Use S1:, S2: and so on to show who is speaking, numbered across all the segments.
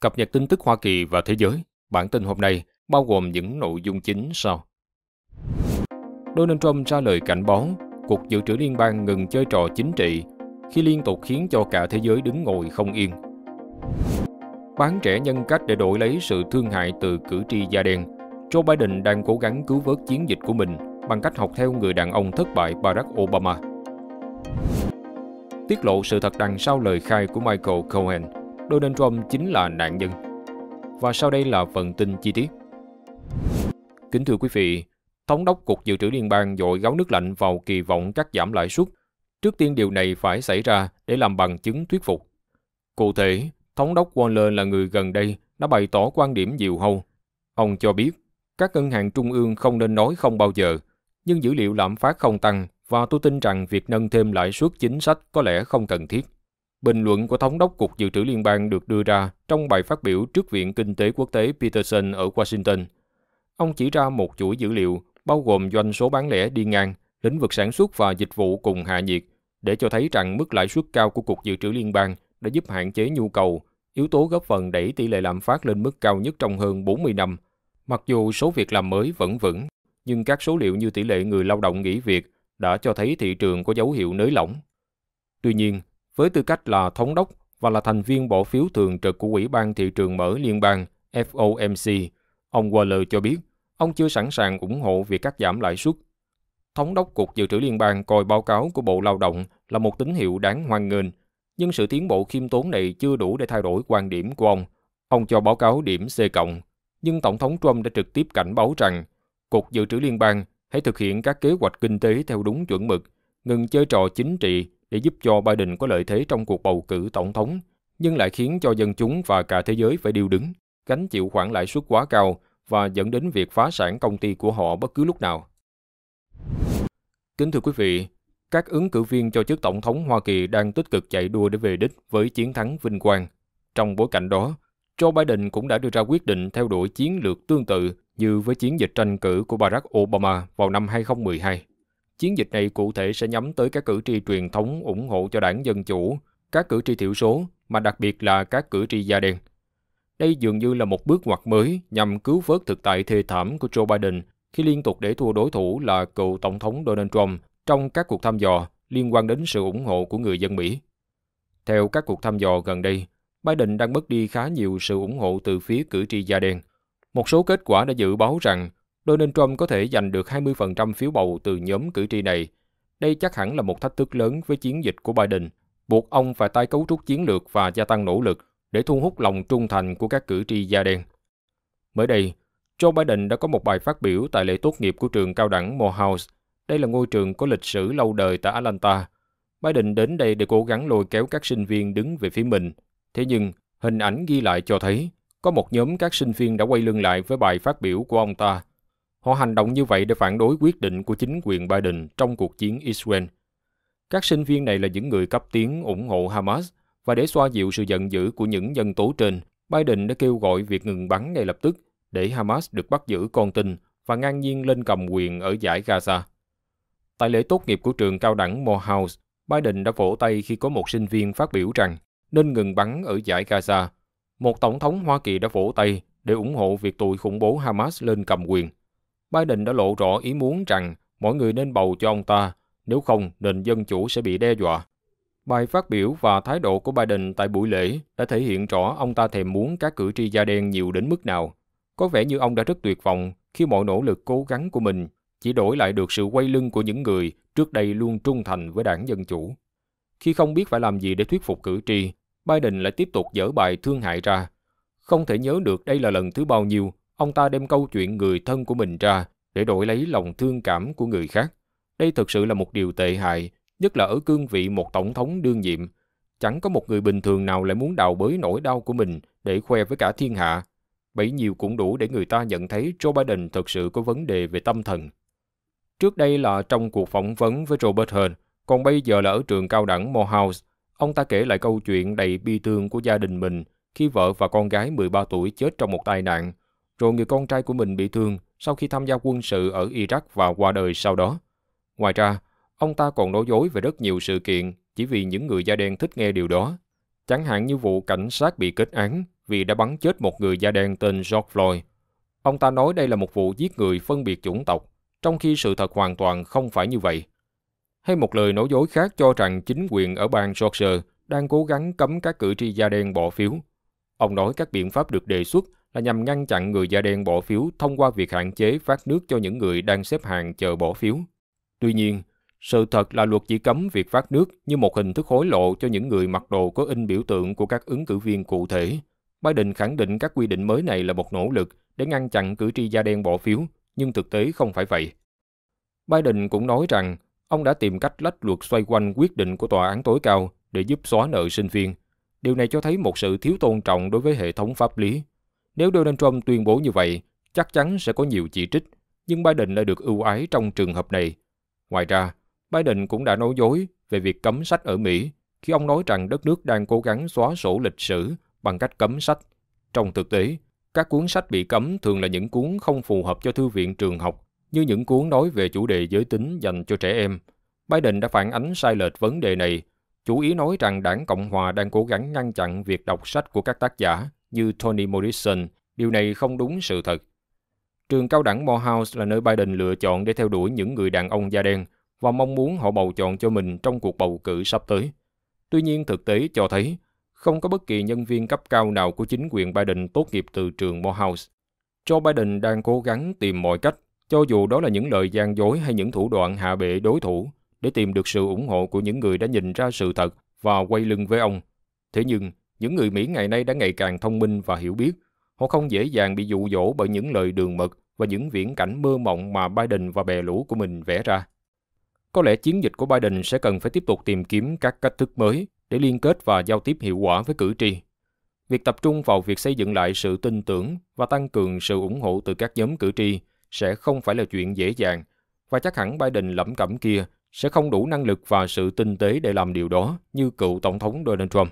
S1: Cập nhật tin tức Hoa Kỳ và thế giới. Bản tin hôm nay bao gồm những nội dung chính sau. Donald Trump ra lời cảnh báo, cuộc Dự trữ Liên bang ngừng chơi trò chính trị khi liên tục khiến cho cả thế giới đứng ngồi không yên. Bán trẻ nhân cách để đổi lấy sự thương hại từ cử tri da đen, Joe Biden đang cố gắng cứu vớt chiến dịch của mình bằng cách học theo người đàn ông thất bại Barack Obama. Tiết lộ sự thật đằng sau lời khai của Michael Cohen – Donald Trump chính là nạn nhân. Và sau đây là phần tin chi tiết. Kính thưa quý vị, Thống đốc Cục Dự trữ Liên bang dội gáo nước lạnh vào kỳ vọng cắt giảm lãi suất. Trước tiên điều này phải xảy ra để làm bằng chứng thuyết phục. Cụ thể, Thống đốc Waller là người gần đây đã bày tỏ quan điểm diều hâu. Ông cho biết, các ngân hàng trung ương không nên nói không bao giờ, nhưng dữ liệu lạm phát không tăng và tôi tin rằng việc nâng thêm lãi suất chính sách có lẽ không cần thiết. Bình luận của Thống đốc Cục Dự trữ Liên bang được đưa ra trong bài phát biểu trước Viện Kinh tế Quốc tế Peterson ở Washington. Ông chỉ ra một chuỗi dữ liệu bao gồm doanh số bán lẻ đi ngang, lĩnh vực sản xuất và dịch vụ cùng hạ nhiệt, để cho thấy rằng mức lãi suất cao của Cục Dự trữ Liên bang đã giúp hạn chế nhu cầu, yếu tố góp phần đẩy tỷ lệ lạm phát lên mức cao nhất trong hơn 40 năm. Mặc dù số việc làm mới vẫn vững, nhưng các số liệu như tỷ lệ người lao động nghỉ việc đã cho thấy thị trường có dấu hiệu nới lỏng. Tuy nhiên, với tư cách là thống đốc và là thành viên bỏ phiếu thường trực của Ủy ban Thị trường Mở Liên bang FOMC, ông Waller cho biết ông chưa sẵn sàng ủng hộ việc cắt giảm lãi suất. Thống đốc Cục Dự trữ Liên bang coi báo cáo của Bộ Lao động là một tín hiệu đáng hoan nghênh, nhưng sự tiến bộ khiêm tốn này chưa đủ để thay đổi quan điểm của ông. Ông cho báo cáo điểm C+, nhưng Tổng thống Trump đã trực tiếp cảnh báo rằng Cục Dự trữ Liên bang hãy thực hiện các kế hoạch kinh tế theo đúng chuẩn mực, ngừng chơi trò chính trị để giúp cho Biden có lợi thế trong cuộc bầu cử tổng thống, nhưng lại khiến cho dân chúng và cả thế giới phải điêu đứng, gánh chịu khoản lãi suất quá cao và dẫn đến việc phá sản công ty của họ bất cứ lúc nào. Kính thưa quý vị, các ứng cử viên cho chức tổng thống Hoa Kỳ đang tích cực chạy đua để về đích với chiến thắng vinh quang. Trong bối cảnh đó, Joe Biden cũng đã đưa ra quyết định theo đuổi chiến lược tương tự như với chiến dịch tranh cử của Barack Obama vào năm 2012. Chiến dịch này cụ thể sẽ nhắm tới các cử tri truyền thống ủng hộ cho đảng Dân Chủ, các cử tri thiểu số, mà đặc biệt là các cử tri da đen. Đây dường như là một bước ngoặt mới nhằm cứu vớt thực tại thê thảm của Joe Biden khi liên tục để thua đối thủ là cựu Tổng thống Donald Trump trong các cuộc thăm dò liên quan đến sự ủng hộ của người dân Mỹ. Theo các cuộc thăm dò gần đây, Biden đang mất đi khá nhiều sự ủng hộ từ phía cử tri da đen. Một số kết quả đã dự báo rằng đôi nên Trump có thể giành được 20% phiếu bầu từ nhóm cử tri này. Đây chắc hẳn là một thách thức lớn với chiến dịch của Biden, buộc ông phải tái cấu trúc chiến lược và gia tăng nỗ lực để thu hút lòng trung thành của các cử tri da đen. Mới đây, Joe Biden đã có một bài phát biểu tại lễ tốt nghiệp của trường cao đẳng Morehouse. Đây là ngôi trường có lịch sử lâu đời tại Atlanta. Biden đến đây để cố gắng lôi kéo các sinh viên đứng về phía mình. Thế nhưng, hình ảnh ghi lại cho thấy có một nhóm các sinh viên đã quay lưng lại với bài phát biểu của ông ta – Họ hành động như vậy để phản đối quyết định của chính quyền Biden trong cuộc chiến Israel. Các sinh viên này là những người cấp tiếng ủng hộ Hamas và để xoa dịu sự giận dữ của những nhân tố trên, Biden đã kêu gọi việc ngừng bắn ngay lập tức để Hamas được bắt giữ con tin và ngang nhiên lên cầm quyền ở giải Gaza. Tại lễ tốt nghiệp của trường cao đẳng Morehouse, Biden đã vỗ tay khi có một sinh viên phát biểu rằng nên ngừng bắn ở giải Gaza. Một tổng thống Hoa Kỳ đã vỗ tay để ủng hộ việc tụi khủng bố Hamas lên cầm quyền. Biden đã lộ rõ ý muốn rằng mọi người nên bầu cho ông ta, nếu không nền dân chủ sẽ bị đe dọa. Bài phát biểu và thái độ của Biden tại buổi lễ đã thể hiện rõ ông ta thèm muốn các cử tri da đen nhiều đến mức nào. Có vẻ như ông đã rất tuyệt vọng khi mọi nỗ lực cố gắng của mình chỉ đổi lại được sự quay lưng của những người trước đây luôn trung thành với đảng Dân Chủ. Khi không biết phải làm gì để thuyết phục cử tri, Biden lại tiếp tục dở bài thương hại ra. Không thể nhớ được đây là lần thứ bao nhiêu Ông ta đem câu chuyện người thân của mình ra để đổi lấy lòng thương cảm của người khác. Đây thực sự là một điều tệ hại, nhất là ở cương vị một tổng thống đương nhiệm. Chẳng có một người bình thường nào lại muốn đào bới nỗi đau của mình để khoe với cả thiên hạ. Bấy nhiêu cũng đủ để người ta nhận thấy Joe Biden thực sự có vấn đề về tâm thần. Trước đây là trong cuộc phỏng vấn với Robert Hearn, còn bây giờ là ở trường cao đẳng Morehouse. Ông ta kể lại câu chuyện đầy bi thương của gia đình mình khi vợ và con gái 13 tuổi chết trong một tai nạn rồi người con trai của mình bị thương sau khi tham gia quân sự ở Iraq và qua đời sau đó. Ngoài ra, ông ta còn nói dối về rất nhiều sự kiện chỉ vì những người da đen thích nghe điều đó. Chẳng hạn như vụ cảnh sát bị kết án vì đã bắn chết một người da đen tên George Floyd. Ông ta nói đây là một vụ giết người phân biệt chủng tộc, trong khi sự thật hoàn toàn không phải như vậy. Hay một lời nói dối khác cho rằng chính quyền ở bang Georgia đang cố gắng cấm các cử tri da đen bỏ phiếu. Ông nói các biện pháp được đề xuất là nhằm ngăn chặn người da đen bỏ phiếu thông qua việc hạn chế phát nước cho những người đang xếp hàng chờ bỏ phiếu. Tuy nhiên, sự thật là luật chỉ cấm việc phát nước như một hình thức hối lộ cho những người mặc đồ có in biểu tượng của các ứng cử viên cụ thể. Biden khẳng định các quy định mới này là một nỗ lực để ngăn chặn cử tri da đen bỏ phiếu, nhưng thực tế không phải vậy. Biden cũng nói rằng ông đã tìm cách lách luật xoay quanh quyết định của tòa án tối cao để giúp xóa nợ sinh viên. Điều này cho thấy một sự thiếu tôn trọng đối với hệ thống pháp lý nếu Donald Trump tuyên bố như vậy, chắc chắn sẽ có nhiều chỉ trích, nhưng Biden lại được ưu ái trong trường hợp này. Ngoài ra, Biden cũng đã nói dối về việc cấm sách ở Mỹ khi ông nói rằng đất nước đang cố gắng xóa sổ lịch sử bằng cách cấm sách. Trong thực tế, các cuốn sách bị cấm thường là những cuốn không phù hợp cho thư viện trường học, như những cuốn nói về chủ đề giới tính dành cho trẻ em. Biden đã phản ánh sai lệch vấn đề này chủ ý nói rằng đảng Cộng Hòa đang cố gắng ngăn chặn việc đọc sách của các tác giả như Toni Morrison. Điều này không đúng sự thật. Trường cao đẳng Morehouse là nơi Biden lựa chọn để theo đuổi những người đàn ông da đen và mong muốn họ bầu chọn cho mình trong cuộc bầu cử sắp tới. Tuy nhiên thực tế cho thấy không có bất kỳ nhân viên cấp cao nào của chính quyền Biden tốt nghiệp từ trường Morehouse. Joe Biden đang cố gắng tìm mọi cách, cho dù đó là những lời gian dối hay những thủ đoạn hạ bệ đối thủ, để tìm được sự ủng hộ của những người đã nhìn ra sự thật và quay lưng với ông. Thế nhưng, những người Mỹ ngày nay đã ngày càng thông minh và hiểu biết. Họ không dễ dàng bị dụ dỗ bởi những lời đường mật và những viễn cảnh mơ mộng mà Biden và bè lũ của mình vẽ ra. Có lẽ chiến dịch của Biden sẽ cần phải tiếp tục tìm kiếm các cách thức mới để liên kết và giao tiếp hiệu quả với cử tri. Việc tập trung vào việc xây dựng lại sự tin tưởng và tăng cường sự ủng hộ từ các nhóm cử tri sẽ không phải là chuyện dễ dàng, và chắc hẳn Biden lẩm cẩm kia sẽ không đủ năng lực và sự tinh tế để làm điều đó như cựu Tổng thống Donald Trump.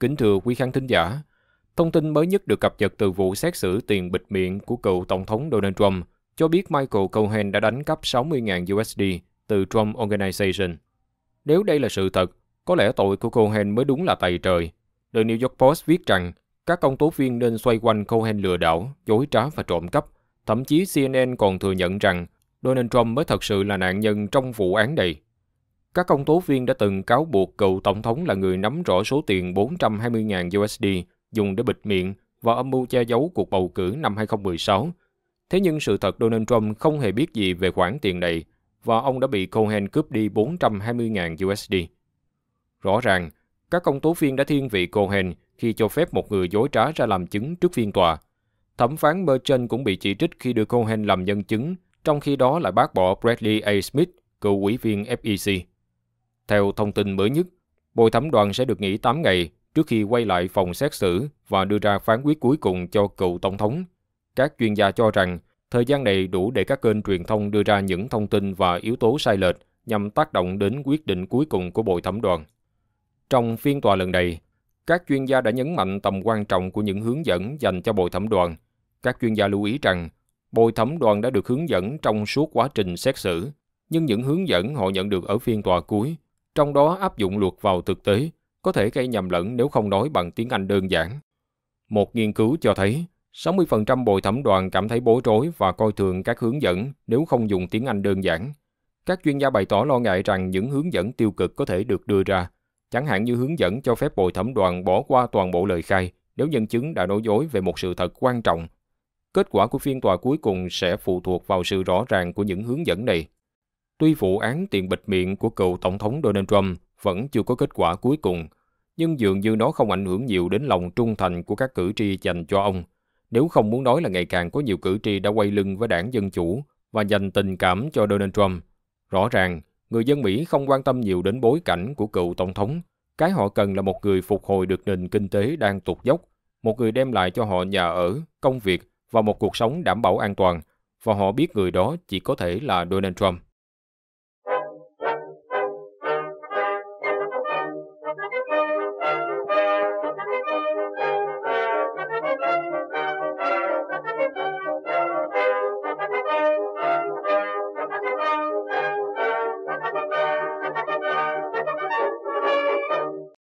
S1: Kính thưa quý khán thính giả, thông tin mới nhất được cập nhật từ vụ xét xử tiền bịt miệng của cựu Tổng thống Donald Trump cho biết Michael Cohen đã đánh cắp 60.000 USD từ Trump Organization. Nếu đây là sự thật, có lẽ tội của Cohen mới đúng là tày trời. The New York Post viết rằng các công tố viên nên xoay quanh Cohen lừa đảo, dối trá và trộm cắp. Thậm chí CNN còn thừa nhận rằng Donald Trump mới thật sự là nạn nhân trong vụ án này. Các công tố viên đã từng cáo buộc cựu tổng thống là người nắm rõ số tiền 420.000 USD dùng để bịt miệng và âm mưu che giấu cuộc bầu cử năm 2016. Thế nhưng sự thật Donald Trump không hề biết gì về khoản tiền này và ông đã bị Cohen cướp đi 420.000 USD. Rõ ràng, các công tố viên đã thiên vị Cohen khi cho phép một người dối trá ra làm chứng trước phiên tòa. Thẩm phán Merchant cũng bị chỉ trích khi đưa Cohen làm nhân chứng trong khi đó lại bác bỏ Bradley A. Smith, cựu ủy viên FEC. Theo thông tin mới nhất, bồi thẩm đoàn sẽ được nghỉ 8 ngày trước khi quay lại phòng xét xử và đưa ra phán quyết cuối cùng cho cựu tổng thống. Các chuyên gia cho rằng thời gian này đủ để các kênh truyền thông đưa ra những thông tin và yếu tố sai lệch nhằm tác động đến quyết định cuối cùng của bồi thẩm đoàn. Trong phiên tòa lần này, các chuyên gia đã nhấn mạnh tầm quan trọng của những hướng dẫn dành cho bồi thẩm đoàn. Các chuyên gia lưu ý rằng Bồi thẩm đoàn đã được hướng dẫn trong suốt quá trình xét xử, nhưng những hướng dẫn họ nhận được ở phiên tòa cuối, trong đó áp dụng luật vào thực tế, có thể gây nhầm lẫn nếu không nói bằng tiếng Anh đơn giản. Một nghiên cứu cho thấy, 60% bồi thẩm đoàn cảm thấy bối rối và coi thường các hướng dẫn nếu không dùng tiếng Anh đơn giản. Các chuyên gia bày tỏ lo ngại rằng những hướng dẫn tiêu cực có thể được đưa ra, chẳng hạn như hướng dẫn cho phép bồi thẩm đoàn bỏ qua toàn bộ lời khai nếu nhân chứng đã nói dối về một sự thật quan trọng Kết quả của phiên tòa cuối cùng sẽ phụ thuộc vào sự rõ ràng của những hướng dẫn này. Tuy vụ án tiền bịt miệng của cựu Tổng thống Donald Trump vẫn chưa có kết quả cuối cùng, nhưng dường như nó không ảnh hưởng nhiều đến lòng trung thành của các cử tri dành cho ông. Nếu không muốn nói là ngày càng có nhiều cử tri đã quay lưng với đảng Dân Chủ và dành tình cảm cho Donald Trump. Rõ ràng, người dân Mỹ không quan tâm nhiều đến bối cảnh của cựu Tổng thống. Cái họ cần là một người phục hồi được nền kinh tế đang tụt dốc, một người đem lại cho họ nhà ở, công việc vào một cuộc sống đảm bảo an toàn và họ biết người đó chỉ có thể là Donald Trump.